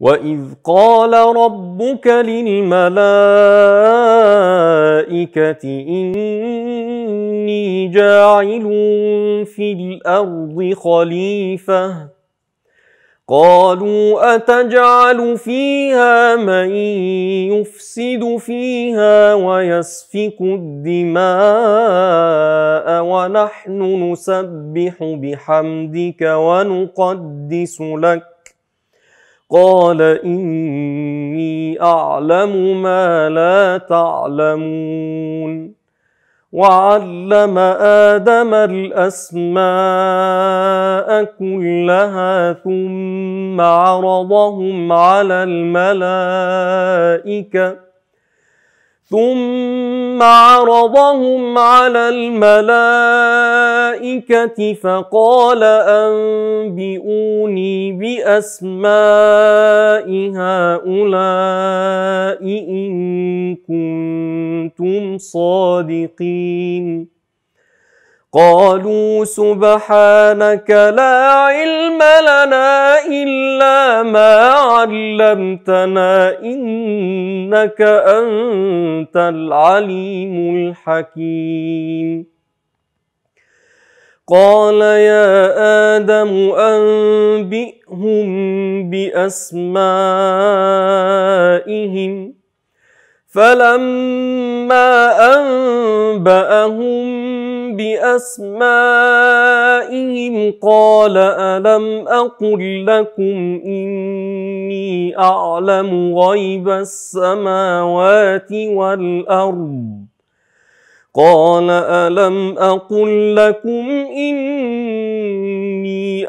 وَإِذْ قَالَ رَبُّكَ لِلْمَلَائِكَةِ إِنِّي جَاعِلٌ فِي الْأَرْضِ خَلِيفَةً قالوا أتجعل فيها من يفسد فيها ويسفك الدماء ونحن نسبح بحمدك ونقدس لك قال إني أعلم ما لا تعلمون وعلم آدم الأسماء كلها ثم عرضهم على الملائكة ثم عرضهم على الملائكة فقال أنبئوني بأسماء هؤلاء إن كنتم صادقين قالوا سبحانك لا علم لنا إلا علمتنا إنك أنت العليم الحكيم قال يا آدم أنبئهم بأسمائهم فلما أنبأهم بأسمائهم قال ألم أقل لكم إني أعلم غيب السماوات والأرض قال ألم أقل لكم إني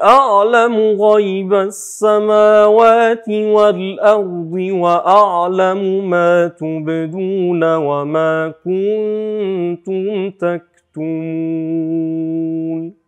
أعلم غيب السماوات والأرض وأعلم ما تبدون وما كنتم تكتمون